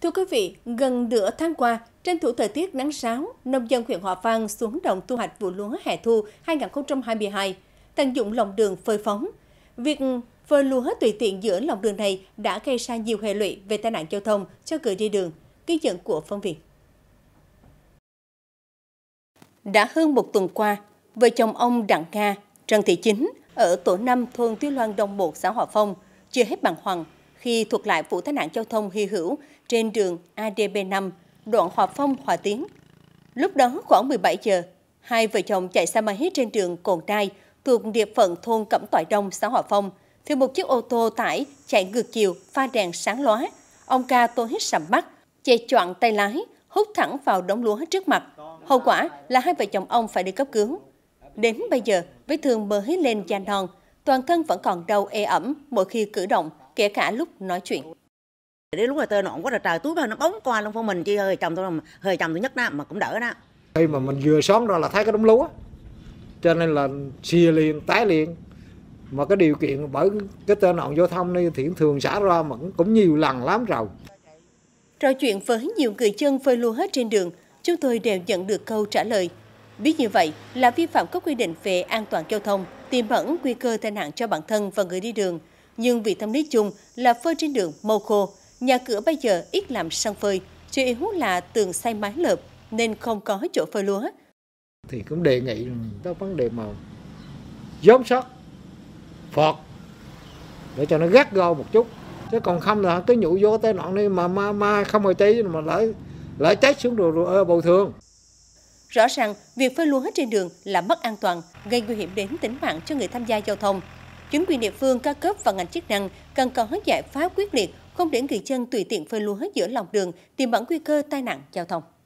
Thưa quý vị, gần nửa tháng qua, trên thủ thời tiết nắng ráo, nông dân huyện Hòa Vang xuống đồng thu hoạch vụ lúa hè thu 2022, tận dụng lòng đường phơi phóng. Việc phơi lúa tùy tiện giữa lòng đường này đã gây ra nhiều hệ lụy về tai nạn giao thông cho người đi đường, ghi nhận của phóng viên. Đã hơn một tuần qua, vợ chồng ông Đặng Nga, Trần Thị Chính ở tổ 5 thôn Tiêu Loan Đông 1, xã Hòa Phong, chưa hết bằng hoàng khi thuật lại vụ tai nạn giao thông hy hữu trên đường ADB5, đoạn Hòa Phong, Hòa Tiến. Lúc đó khoảng 17 giờ, hai vợ chồng chạy xe máy trên đường Cồn Đai thuộc địa phận thôn Cẩm Toại Đông, xã Hòa Phong, thì một chiếc ô tô tải chạy ngược chiều pha đèn sáng lóa. Ông ca tôi hít sầm mắt, chạy choạng tay lái, hút thẳng vào đống lúa trước mặt. Hậu quả là hai vợ chồng ông phải đi cấp cứu. Đến bây giờ, vết thương mới lên da non, toàn thân vẫn còn đau ê ẩm mỗi khi cử động, kể cả lúc nói chuyện đến lúc là tơ nọn quá là trời túi bao nó bóng qua luôn phong mình chứ hơi chồng tôi hơi chồng tôi nhất đó mà cũng đỡ đó khi mà mình vừa xóm ra là thấy cái đống lúa cho nên là xìa liền tái liền mà cái điều kiện bởi cái tơ nọn giao thông này thì thường xả ra mà cũng, cũng nhiều lần lắm rồi trò chuyện với nhiều người chân phơi lúa hết trên đường chúng tôi đều nhận được câu trả lời biết như vậy là vi phạm các quy định về an toàn giao thông tiềm ẩn nguy cơ tai nạn cho bản thân và người đi đường nhưng vì tâm lý chung là phơi trên đường màu khô, nhà cửa bây giờ ít làm sân phơi, chủ yếu là tường xây mái lợp nên không có chỗ phơi lúa. Thì cũng đề nghị đó vấn đề mà giống sát, phọt để cho nó gắt gao một chút. Chứ còn không là cứ nhụ vô tai nạn đi mà ma ma không hồi tí mà lại lại chết xuống rồi, rồi bồi thường. Rõ ràng, việc phơi lúa trên đường là mất an toàn, gây nguy hiểm đến tính mạng cho người tham gia giao thông chính quyền địa phương, các cấp và ngành chức năng cần có giải pháp quyết liệt, không để người dân tùy tiện phơi lúa giữa lòng đường, tiềm ẩn nguy cơ tai nạn giao thông.